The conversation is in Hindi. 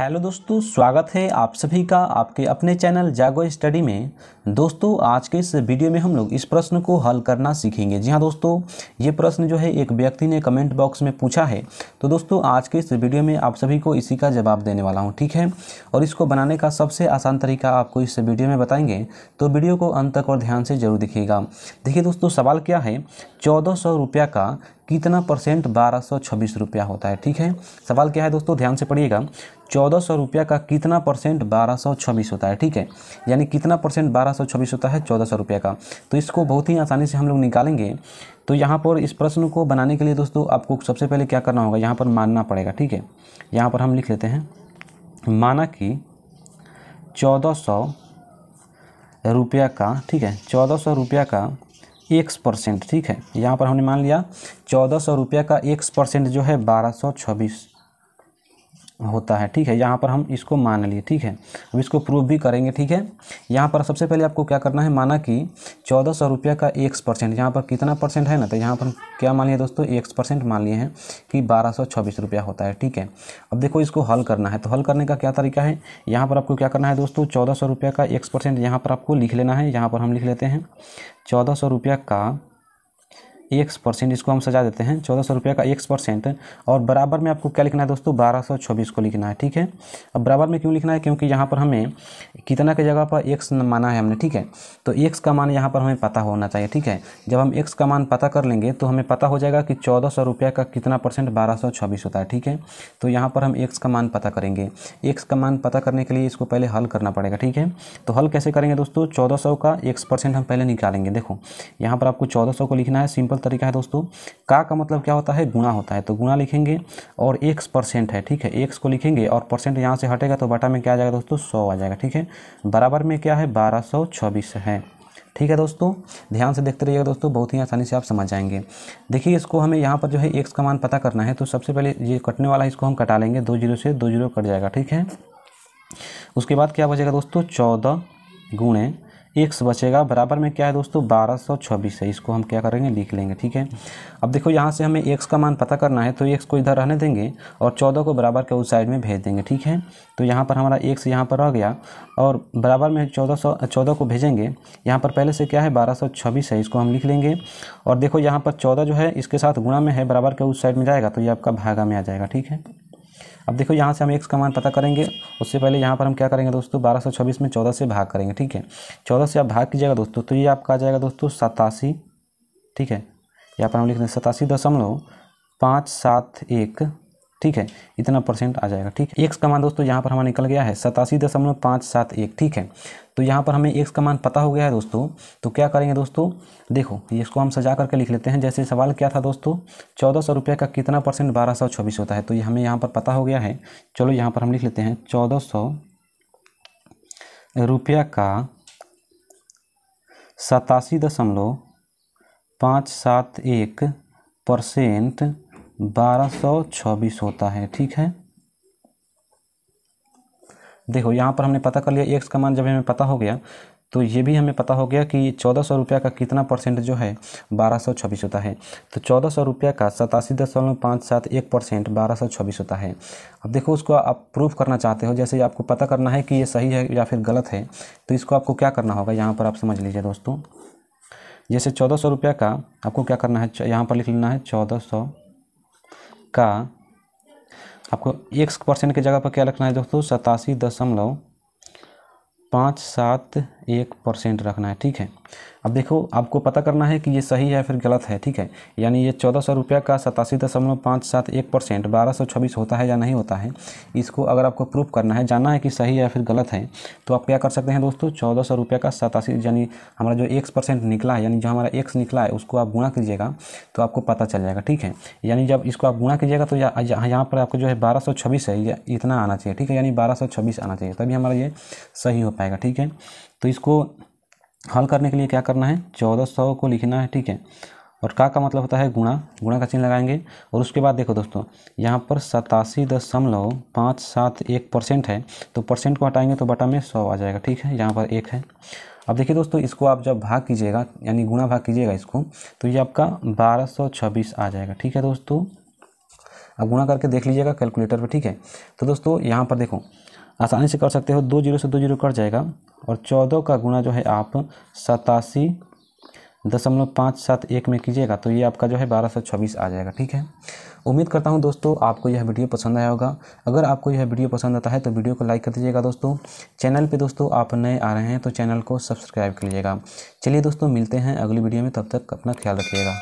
हेलो दोस्तों स्वागत है आप सभी का आपके अपने चैनल जागो स्टडी में दोस्तों आज के इस वीडियो में हम लोग इस प्रश्न को हल करना सीखेंगे जी हाँ दोस्तों ये प्रश्न जो है एक व्यक्ति ने कमेंट बॉक्स में पूछा है तो दोस्तों आज के इस वीडियो में आप सभी को इसी का जवाब देने वाला हूँ ठीक है और इसको बनाने का सबसे आसान तरीका आपको इस वीडियो में बताएंगे तो वीडियो को अंत तक और ध्यान से जरूर दिखेगा देखिए दोस्तों सवाल क्या है चौदह का कितना परसेंट बारह सौ छब्बीस रुपया होता है ठीक है सवाल क्या है दोस्तों ध्यान से पढ़िएगा चौदह सौ रुपया का कितना परसेंट बारह सौ छब्बीस होता है ठीक है यानी कितना परसेंट बारह सौ छब्बीस होता है चौदह सौ रुपया का तो इसको बहुत ही आसानी से हम लोग निकालेंगे तो यहाँ पर इस प्रश्न को बनाने के लिए दोस्तों आपको सबसे पहले क्या करना होगा यहाँ पर मानना पड़ेगा ठीक है यहाँ पर हम लिख लेते हैं माना कि चौदह सौ रुपया का ठीक है चौदह सौ रुपया का एक्स परसेंट ठीक है यहाँ पर हमने मान लिया चौदह सौ रुपये का एक्स परसेंट जो है बारह सौ छब्बीस होता है ठीक है यहाँ पर हम इसको मान लिए ठीक है अब इसको प्रूव भी करेंगे ठीक है यहाँ पर सबसे पहले आपको क्या करना है माना कि चौदह सौ रुपये का एक परसेंट यहाँ पर कितना परसेंट है ना तो यहाँ पर क्या मान लिए दोस्तों एक परसेंट मान लिए हैं कि बारह सौ छब्बीस रुपया होता है ठीक है अब देखो इसको हल करना है तो हल करने का क्या तरीका है यहाँ पर आपको क्या करना है दोस्तों चौदह सौ रुपये का एक परसेंट यहाँ पर आपको लिख लेना है यहाँ पर हम लिख लेते हैं चौदह सौ का एक्स परसेंट इसको हम सजा देते हैं चौदह सौ रुपये का एक परसेंट और बराबर में आपको क्या लिखना है दोस्तों बारह सौ छब्बीस को लिखना है ठीक है अब बराबर में क्यों लिखना है क्योंकि यहाँ पर हमें कितना के जगह पर एक माना है हमने ठीक है तो एक्स का मान यहाँ पर हमें पता होना चाहिए ठीक है जब हम एक्स का मान पता कर लेंगे तो हमें पता हो जाएगा कि चौदह सौ रुपये का कितना परसेंट बारह सौ छब्बीस होता है ठीक है तो यहाँ पर हम एक्स का मान पता करेंगे एक्स का मान पता करने के लिए इसको पहले हल करना पड़ेगा ठीक है तो हल कैसे करेंगे दोस्तों चौदह सौ का एक परसेंट हम पहले निकालेंगे देखो यहाँ पर आपको चौदह सौ को लिखना है सिंपल तरीका है दोस्तों का का मतलब क्या होता है गुणा होता है तो गुणा लिखेंगे और एक्स परसेंट है ठीक है एक्स को लिखेंगे और परसेंट यहाँ से हटेगा तो बटा में क्या आ जाएगा दोस्तों सौ आ जाएगा ठीक है बराबर में क्या है बारह सौ है ठीक है दोस्तों ध्यान से देखते रहिएगा दोस्तों बहुत ही आसानी से आप समझ जाएंगे देखिए इसको हमें यहाँ पर जो है एक्स का मान पता करना है तो सबसे पहले ये कटने वाला है इसको हम कटा लेंगे दो जीरो से दो जीरो कट जाएगा ठीक है उसके बाद क्या बचेगा दोस्तों चौदह गुणे एक्स बचेगा बराबर में क्या है दोस्तों बारह सौ छब्बीस है इसको हम क्या करेंगे लिख लेंगे ठीक है अब देखो यहाँ से हमें एक्स का मान पता करना है तो एक्स को इधर रहने देंगे और चौदह को बराबर के उस साइड में भेज देंगे ठीक है तो यहाँ पर हमारा एक्स यहाँ पर रह गया और बराबर में चौदह सौ चौदह को भेजेंगे यहाँ पर पहले से क्या है बारह सौ छब्बीस है इसको हम लिख लेंगे और देखो यहाँ पर चौदह जो है इसके साथ गुणा में है बराबर के उस साइड में जाएगा तो ये आपका भागा में आ जाएगा ठीक है अब देखो यहाँ से हम एक्स का मान पता करेंगे उससे पहले यहाँ पर हम क्या करेंगे दोस्तों बारह सौ छब्बीस में चौदह से भाग करेंगे ठीक है चौदह से आप भाग कीजिएगा दोस्तों तो ये आपका आ जाएगा दोस्तों सतासी ठीक है यहाँ पर हम लिख दें सतासी दशमलव पाँच सात एक ठीक है इतना परसेंट आ जाएगा ठीक है एक्स का मान दोस्तों यहाँ पर हमारा निकल गया है सतासी दशमलव पाँच सात एक ठीक है तो यहाँ पर हमें एक्स का मान पता हो गया है दोस्तों तो क्या करेंगे दोस्तों देखो इसको हम सजा करके लिख लेते हैं जैसे सवाल क्या था दोस्तों चौदह सौ रुपये का कितना परसेंट बारह सौ छब्बीस होता है तो ये हमें यहाँ पर पता हो गया है चलो यहाँ पर हम लिख लेते हैं चौदह सौ रुपया का सतासी दशमलव पाँच सात एक परसेंट बारह सौ छब्बीस होता है ठीक है देखो यहाँ पर हमने पता कर लिया एक्स का मान जब हमें पता हो गया तो ये भी हमें पता हो गया कि चौदह सौ रुपया का कितना परसेंट जो है बारह सौ छब्बीस होता है तो चौदह सौ रुपया का सतासी दशमलव पाँच सात एक परसेंट बारह सौ छब्बीस होता है अब देखो उसको आप प्रूफ करना चाहते हो जैसे आपको पता करना है कि ये सही है या फिर गलत है तो इसको आपको क्या करना होगा यहाँ पर आप समझ लीजिए दोस्तों जैसे चौदह सौ रुपये का आपको क्या करना है यहाँ पर लिख लेना है चौदह सौ का आपको एक परसेंट की जगह पर क्या रखना है दोस्तों सतासी दशमलव पाँच सात एक परसेंट रखना है ठीक है अब देखो आपको पता करना है कि ये सही है फिर गलत है ठीक है यानी ये चौदह सौ रुपये का सतासी दशमलव पाँच सात एक परसेंट बारह सौ छब्बीस होता है या नहीं होता है इसको अगर आपको प्रूफ करना है जानना है कि सही है या फिर गलत है तो आप क्या कर सकते हैं दोस्तों चौदह सौ रुपये का सतासी यानी हमारा जो एक परसेंट निकला है यानी जो हमारा एक्स निकला है उसको आप गुणा कीजिएगा तो आपको पता चल जाएगा ठीक है यानी जब इसको आप गुणा कीजिएगा तो यहाँ पर आपको जो है बारह सौ छब्बीस है इतना आना चाहिए ठीक है यानी बारह सौ छब्बीस आना चाहिए तभी हमारा ये सही हो पाएगा ठीक है तो इसको हल करने के लिए क्या करना है चौदह सौ को लिखना है ठीक है और का का मतलब होता है गुणा गुणा का चिन्ह लगाएंगे और उसके बाद देखो दोस्तों यहाँ पर सतासी दशमलव पाँच सात एक परसेंट है तो परसेंट को हटाएंगे तो बटा में सौ आ जाएगा ठीक है यहाँ पर एक है अब देखिए दोस्तों इसको आप जब भाग कीजिएगा यानी गुणा भाग कीजिएगा इसको तो ये आपका बारह सौ छब्बीस आ जाएगा ठीक है दोस्तों अब गुणा करके देख लीजिएगा कैलकुलेटर पर ठीक है तो दोस्तों यहाँ पर देखो आसानी से कर सकते हो दो जीरो से दो जीरो कट जाएगा और चौदह का गुना जो है आप सतासी दशमलव पाँच सात एक में कीजिएगा तो ये आपका जो है बारह सौ छब्बीस आ जाएगा ठीक है उम्मीद करता हूँ दोस्तों आपको यह वीडियो पसंद आया होगा अगर आपको यह वीडियो पसंद आता है तो वीडियो को लाइक कर दीजिएगा दोस्तों चैनल पे दोस्तों आप नए आ रहे हैं तो चैनल को सब्सक्राइब कर लीजिएगा चलिए दोस्तों मिलते हैं अगली वीडियो में तब तक अपना ख्याल रखिएगा